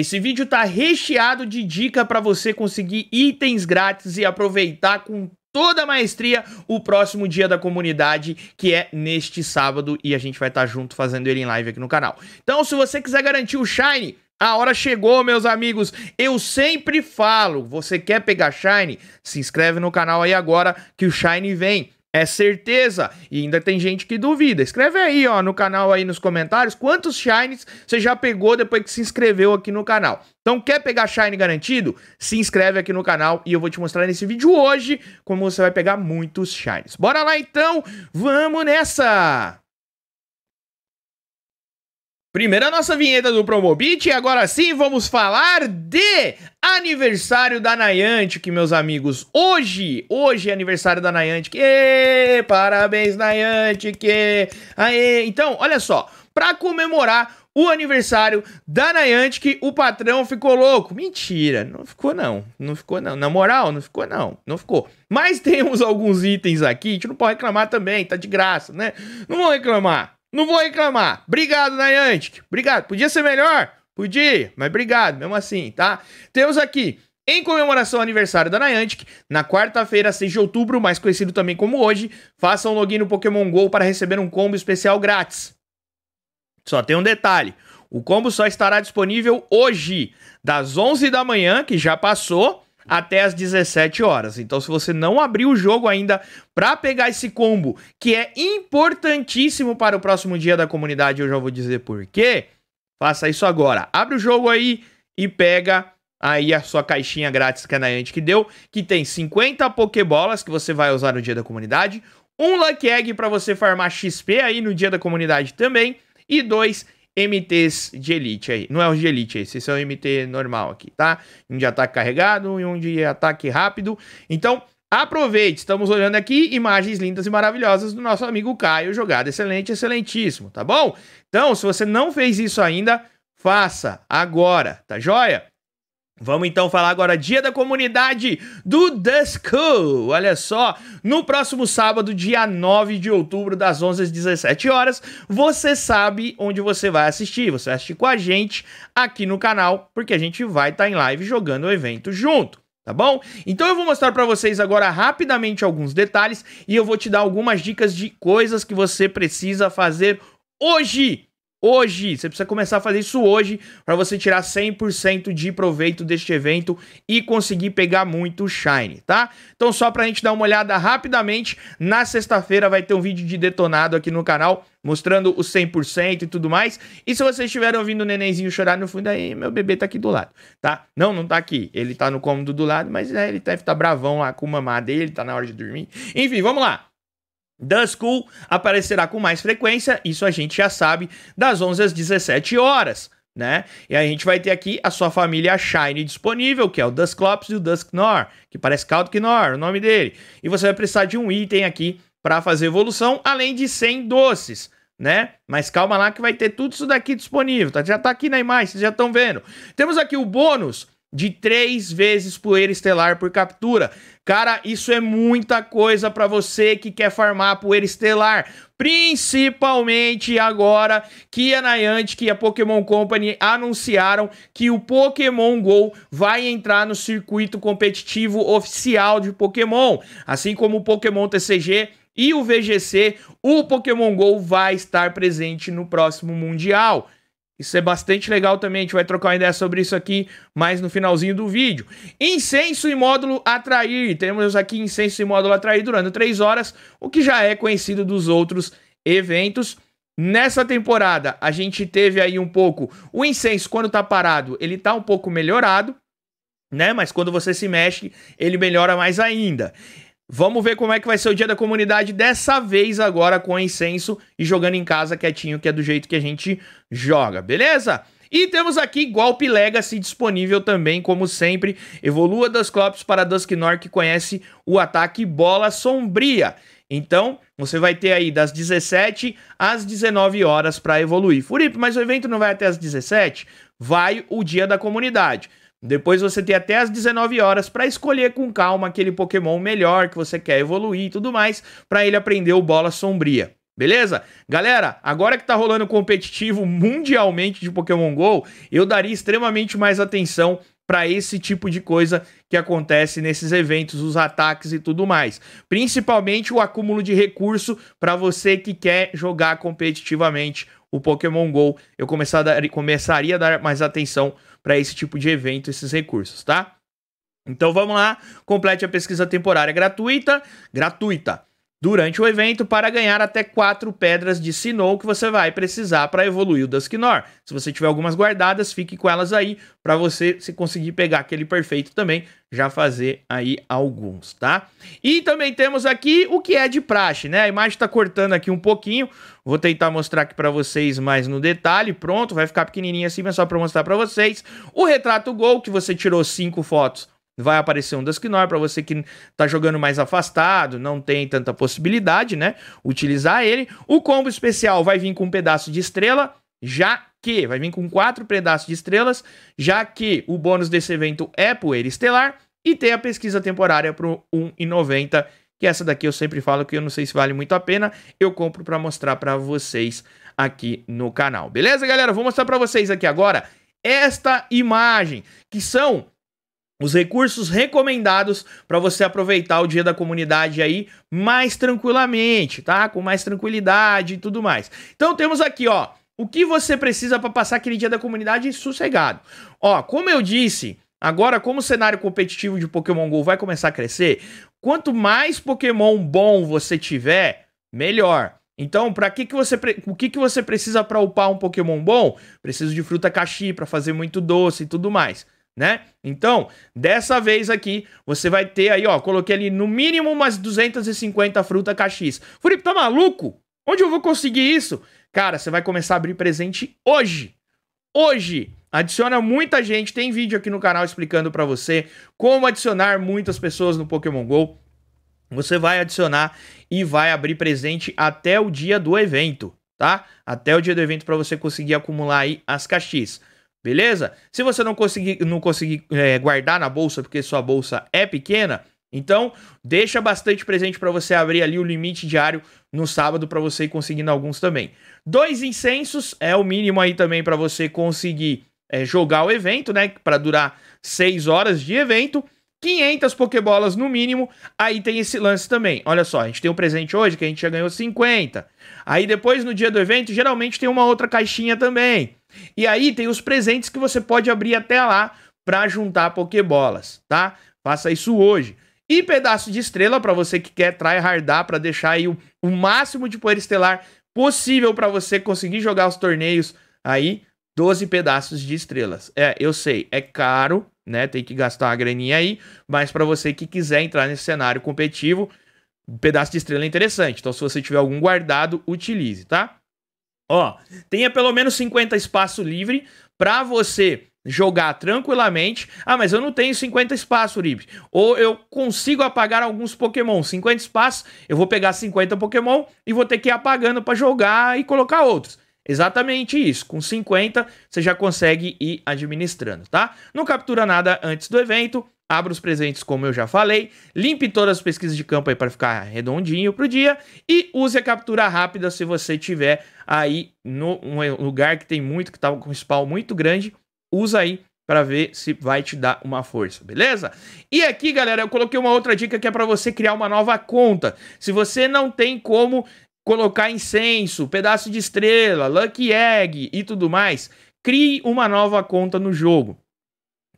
Esse vídeo tá recheado de dica para você conseguir itens grátis e aproveitar com toda a maestria o próximo dia da comunidade, que é neste sábado, e a gente vai estar tá junto fazendo ele em live aqui no canal. Então, se você quiser garantir o Shine, a hora chegou, meus amigos. Eu sempre falo, você quer pegar Shine? Se inscreve no canal aí agora que o Shine vem. É certeza. E ainda tem gente que duvida. Escreve aí, ó, no canal aí nos comentários quantos shines você já pegou depois que se inscreveu aqui no canal. Então, quer pegar shine garantido? Se inscreve aqui no canal e eu vou te mostrar nesse vídeo hoje como você vai pegar muitos shines. Bora lá então, vamos nessa. Primeira nossa vinheta do Promobit e agora sim vamos falar de aniversário da Niantic, meus amigos. Hoje, hoje é aniversário da Niantic. Ê, parabéns Niantic. Aê. Então, olha só, para comemorar o aniversário da Niantic, o patrão ficou louco. Mentira, não ficou não, não ficou não. Na moral, não ficou não, não ficou. Mas temos alguns itens aqui, a gente não pode reclamar também, tá de graça, né? Não vou reclamar. Não vou reclamar. Obrigado, Niantic. Obrigado. Podia ser melhor? Podia, mas obrigado, mesmo assim, tá? Temos aqui, em comemoração ao aniversário da Niantic, na quarta-feira, 6 de outubro, mais conhecido também como hoje, faça um login no Pokémon GO para receber um combo especial grátis. Só tem um detalhe. O combo só estará disponível hoje, das 11 da manhã, que já passou, até as 17 horas. Então, se você não abrir o jogo ainda para pegar esse combo, que é importantíssimo para o próximo dia da comunidade, eu já vou dizer por quê. Faça isso agora. Abre o jogo aí e pega aí a sua caixinha grátis que a Niantic que deu, que tem 50 Pokébolas que você vai usar no dia da comunidade, um Lucky Egg para você farmar XP aí no dia da comunidade também e dois MTs de elite aí. Não é os de elite aí, esses são é MT normal aqui, tá? Um de ataque carregado e um de ataque rápido. Então, aproveite, estamos olhando aqui imagens lindas e maravilhosas do nosso amigo Caio, jogada excelente, excelentíssimo, tá bom? Então, se você não fez isso ainda, faça agora, tá joia? Vamos então falar agora dia da comunidade do The School. Olha só, no próximo sábado, dia 9 de outubro, das 11 às 17 horas, você sabe onde você vai assistir. Você vai assistir com a gente aqui no canal, porque a gente vai estar tá em live jogando o evento junto tá bom? Então eu vou mostrar para vocês agora rapidamente alguns detalhes e eu vou te dar algumas dicas de coisas que você precisa fazer hoje hoje. Você precisa começar a fazer isso hoje para você tirar 100% de proveito deste evento e conseguir pegar muito shine, tá? Então só pra gente dar uma olhada rapidamente, na sexta-feira vai ter um vídeo de detonado aqui no canal mostrando o 100% e tudo mais. E se vocês estiverem ouvindo o nenenzinho chorar no fundo aí, meu bebê tá aqui do lado, tá? Não, não tá aqui. Ele tá no cômodo do lado, mas é, ele deve tá bravão lá com o mamá dele, tá na hora de dormir. Enfim, vamos lá. Duskull aparecerá com mais frequência, isso a gente já sabe, das 11 às 17 horas, né? E a gente vai ter aqui a sua família Shine disponível, que é o Dusklops e o Dusknor, que parece Caldknor, o nome dele. E você vai precisar de um item aqui para fazer evolução, além de 100 doces né? Mas calma lá que vai ter tudo isso daqui disponível, tá? Já tá aqui na imagem, vocês já estão vendo. Temos aqui o bônus de três vezes poeira estelar por captura. Cara, isso é muita coisa para você que quer farmar poeira estelar, principalmente agora que a Niantic e a Pokémon Company anunciaram que o Pokémon Go vai entrar no circuito competitivo oficial de Pokémon, assim como o Pokémon TCG e o VGC, o Pokémon Go vai estar presente no próximo mundial. Isso é bastante legal também, a gente vai trocar uma ideia sobre isso aqui mais no finalzinho do vídeo. Incenso e módulo atrair. Temos aqui incenso e módulo atrair durante 3 horas, o que já é conhecido dos outros eventos. Nessa temporada, a gente teve aí um pouco. O incenso, quando tá parado, ele tá um pouco melhorado, né? Mas quando você se mexe, ele melhora mais ainda. Vamos ver como é que vai ser o dia da comunidade dessa vez agora com incenso e jogando em casa quietinho, que é do jeito que a gente joga, beleza? E temos aqui Golpe Legacy disponível também, como sempre. Evolua dos Clops para Dusknor, que conhece o ataque Bola Sombria. Então, você vai ter aí das 17 às 19 horas para evoluir. Furip, mas o evento não vai até as 17? Vai o dia da comunidade. Depois você tem até as 19 horas para escolher com calma aquele Pokémon melhor que você quer evoluir e tudo mais, para ele aprender o Bola Sombria. Beleza? Galera, agora que tá rolando competitivo mundialmente de Pokémon GO, eu daria extremamente mais atenção para esse tipo de coisa que acontece nesses eventos, os ataques e tudo mais. Principalmente o acúmulo de recurso para você que quer jogar competitivamente o Pokémon GO. Eu começar a dar, começaria a dar mais atenção para esse tipo de evento, esses recursos, tá? Então vamos lá, complete a pesquisa temporária gratuita, gratuita durante o evento para ganhar até quatro pedras de Sinnoh que você vai precisar para evoluir o Dusknor. Se você tiver algumas guardadas, fique com elas aí para você se conseguir pegar aquele perfeito também, já fazer aí alguns, tá? E também temos aqui o que é de praxe, né? A imagem está cortando aqui um pouquinho, vou tentar mostrar aqui para vocês mais no detalhe, pronto, vai ficar pequenininho assim, mas só para mostrar para vocês. O retrato gol que você tirou cinco fotos vai aparecer um Dusknoir para você que tá jogando mais afastado, não tem tanta possibilidade, né? Utilizar ele. O combo especial vai vir com um pedaço de estrela, já que vai vir com quatro pedaços de estrelas, já que o bônus desse evento é poeira estelar e tem a pesquisa temporária pro 1,90 que essa daqui eu sempre falo que eu não sei se vale muito a pena, eu compro para mostrar para vocês aqui no canal. Beleza, galera? Vou mostrar para vocês aqui agora esta imagem, que são os recursos recomendados para você aproveitar o dia da comunidade aí mais tranquilamente, tá? Com mais tranquilidade e tudo mais. Então temos aqui, ó, o que você precisa para passar aquele dia da comunidade sossegado. Ó, como eu disse, agora como o cenário competitivo de Pokémon Go vai começar a crescer, quanto mais Pokémon bom você tiver, melhor. Então, para que que você o que que você precisa para upar um Pokémon bom? Preciso de fruta caxi para fazer muito doce e tudo mais né? Então, dessa vez aqui, você vai ter aí, ó, coloquei ali no mínimo umas 250 fruta KX. Felipe, tá maluco? Onde eu vou conseguir isso? Cara, você vai começar a abrir presente hoje. Hoje! Adiciona muita gente, tem vídeo aqui no canal explicando para você como adicionar muitas pessoas no Pokémon GO. Você vai adicionar e vai abrir presente até o dia do evento, tá? Até o dia do evento para você conseguir acumular aí as caixas. Beleza? Se você não conseguir, não conseguir é, guardar na bolsa porque sua bolsa é pequena, então deixa bastante presente para você abrir ali o limite diário no sábado para você ir conseguindo alguns também. Dois incensos é o mínimo aí também para você conseguir é, jogar o evento, né? Para durar seis horas de evento. 500 Pokébolas no mínimo. Aí tem esse lance também. Olha só, a gente tem um presente hoje que a gente já ganhou 50. Aí depois, no dia do evento, geralmente tem uma outra caixinha também. E aí tem os presentes que você pode abrir até lá para juntar Pokébolas, tá? Faça isso hoje. E pedaço de estrela para você que quer tryhardar para deixar aí o, o máximo de poder estelar possível para você conseguir jogar os torneios aí. 12 pedaços de estrelas. É, eu sei, é caro, né? Tem que gastar uma graninha aí, mas para você que quiser entrar nesse cenário competitivo, um pedaço de estrela é interessante. Então, se você tiver algum guardado, utilize, tá? Ó, tenha pelo menos 50 espaço livre para você jogar tranquilamente. Ah, mas eu não tenho 50 espaços, Uribe. Ou eu consigo apagar alguns Pokémon. 50 espaços, eu vou pegar 50 Pokémon e vou ter que ir apagando para jogar e colocar outros. Exatamente isso. Com 50 você já consegue ir administrando, tá? Não captura nada antes do evento. Abra os presentes, como eu já falei. Limpe todas as pesquisas de campo aí para ficar redondinho pro dia. E use a captura rápida se você tiver aí no um lugar que tem muito, que tava tá com um spawn muito grande. Usa aí para ver se vai te dar uma força, beleza? E aqui, galera, eu coloquei uma outra dica que é para você criar uma nova conta. Se você não tem como colocar incenso, pedaço de estrela, lucky egg e tudo mais, crie uma nova conta no jogo.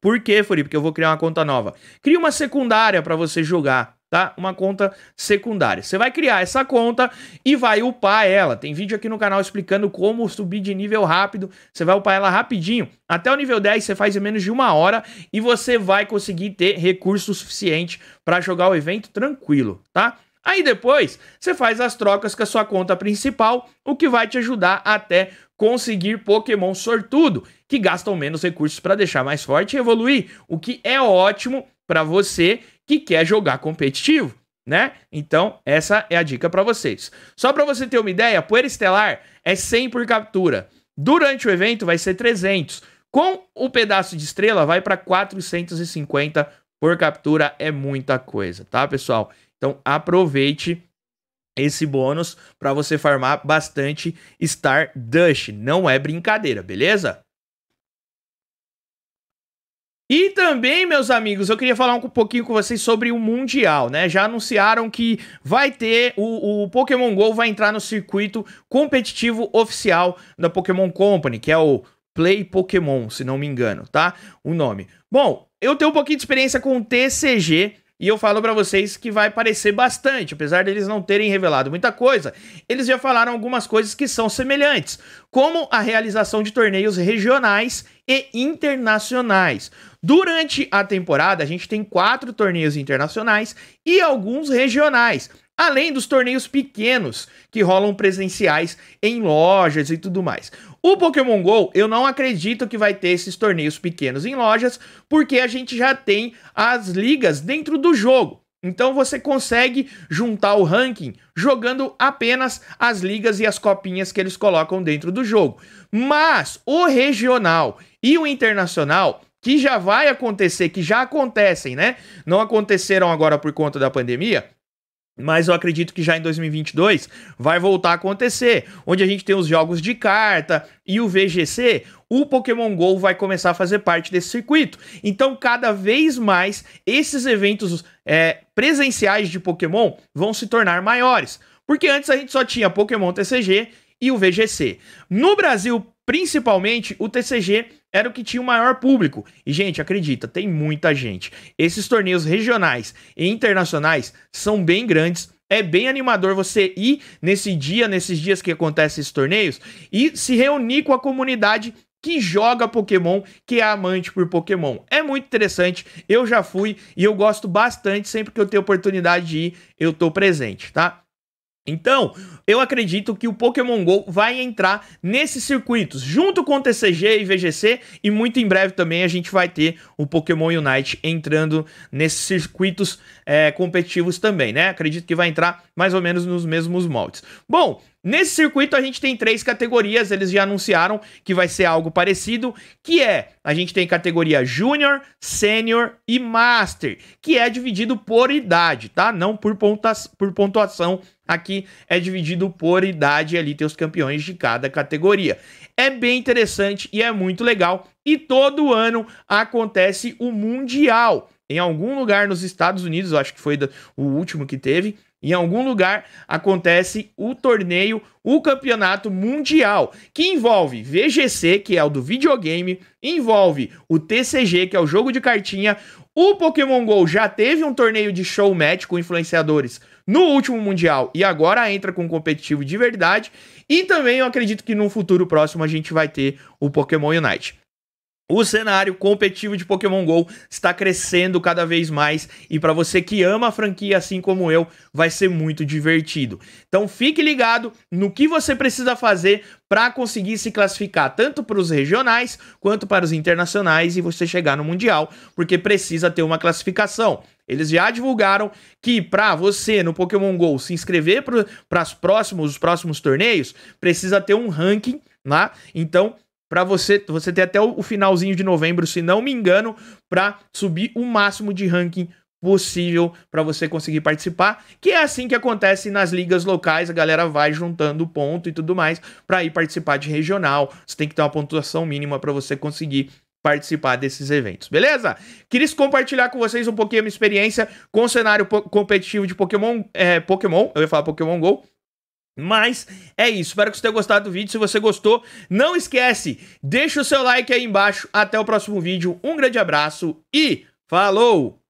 Por quê, Furi? Porque eu vou criar uma conta nova. Crie uma secundária para você jogar, tá? Uma conta secundária. Você vai criar essa conta e vai upar ela. Tem vídeo aqui no canal explicando como subir de nível rápido. Você vai upar ela rapidinho. Até o nível 10 você faz em menos de uma hora e você vai conseguir ter recurso suficiente para jogar o evento tranquilo, tá? Aí depois você faz as trocas com a sua conta principal, o que vai te ajudar até conseguir Pokémon sortudo, que gastam menos recursos para deixar mais forte e evoluir, o que é ótimo para você que quer jogar competitivo. Né? Então, essa é a dica para vocês. Só para você ter uma ideia, Poeira Estelar é 100 por captura. Durante o evento vai ser 300. Com o pedaço de estrela vai para 450 por captura, é muita coisa, tá, pessoal? Então aproveite esse bônus para você farmar bastante Star Dust. Não é brincadeira, beleza? E também, meus amigos, eu queria falar um pouquinho com vocês sobre o Mundial, né? Já anunciaram que vai ter o, o Pokémon GO vai entrar no circuito competitivo oficial da Pokémon Company, que é o Play Pokémon, se não me engano, tá? O nome. Bom, eu tenho um pouquinho de experiência com o TCG, e eu falo para vocês que vai parecer bastante, apesar deles não terem revelado muita coisa. Eles já falaram algumas coisas que são semelhantes, como a realização de torneios regionais e internacionais. Durante a temporada, a gente tem quatro torneios internacionais e alguns regionais além dos torneios pequenos que rolam presenciais em lojas e tudo mais. O Pokémon GO, eu não acredito que vai ter esses torneios pequenos em lojas, porque a gente já tem as ligas dentro do jogo. Então você consegue juntar o ranking jogando apenas as ligas e as copinhas que eles colocam dentro do jogo. Mas o regional e o internacional que já vai acontecer, que já acontecem, né? Não aconteceram agora por conta da pandemia, mas eu acredito que já em 2022 vai voltar a acontecer, onde a gente tem os jogos de carta e o VGC, o Pokémon Go vai começar a fazer parte desse circuito. Então, cada vez mais, esses eventos é, presenciais de Pokémon vão se tornar maiores. Porque antes a gente só tinha Pokémon TCG e o VGC. No Brasil, principalmente, o TCG era o que tinha o maior público. E, gente, acredita, tem muita gente. Esses torneios regionais e internacionais são bem grandes. É bem animador você ir nesse dia, nesses dias que acontecem esses torneios, e se reunir com a comunidade que joga Pokémon, que é amante por Pokémon. É muito interessante, eu já fui e eu gosto bastante, sempre que eu tenho oportunidade de ir, eu tô presente, tá? Então, eu acredito que o Pokémon GO vai entrar nesses circuitos, junto com o TCG e VGC, e muito em breve também a gente vai ter o Pokémon Unite entrando nesses circuitos é, competitivos também, né? Acredito que vai entrar mais ou menos nos mesmos moldes. Bom, Nesse circuito a gente tem três categorias, eles já anunciaram que vai ser algo parecido, que é, a gente tem categoria Júnior, Sênior e Master, que é dividido por idade, tá? Não por, pontas por pontuação, aqui é dividido por idade, ali tem os campeões de cada categoria. É bem interessante e é muito legal, e todo ano acontece o Mundial, em algum lugar nos Estados Unidos, eu acho que foi o último que teve, em algum lugar acontece o torneio, o campeonato mundial, que envolve VGC, que é o do videogame, envolve o TCG, que é o jogo de cartinha. O Pokémon GO já teve um torneio de show match com influenciadores no último mundial e agora entra com um competitivo de verdade. E também eu acredito que no futuro próximo a gente vai ter o Pokémon Unite. O cenário competitivo de Pokémon Go está crescendo cada vez mais e para você que ama a franquia assim como eu, vai ser muito divertido. Então fique ligado no que você precisa fazer para conseguir se classificar tanto para os regionais quanto para os internacionais e você chegar no mundial, porque precisa ter uma classificação. Eles já divulgaram que para você no Pokémon Go se inscrever para os próximos torneios, precisa ter um ranking, né? Então para você, você ter até o finalzinho de novembro, se não me engano, para subir o máximo de ranking possível para você conseguir participar, que é assim que acontece nas ligas locais, a galera vai juntando ponto e tudo mais para ir participar de regional. Você tem que ter uma pontuação mínima para você conseguir participar desses eventos, beleza? Queria compartilhar com vocês um pouquinho a minha experiência com o cenário competitivo de Pokémon, é, Pokémon, eu ia falar Pokémon Go, mas é isso, espero que você tenha gostado do vídeo. Se você gostou, não esquece, deixa o seu like aí embaixo. Até o próximo vídeo, um grande abraço e falou!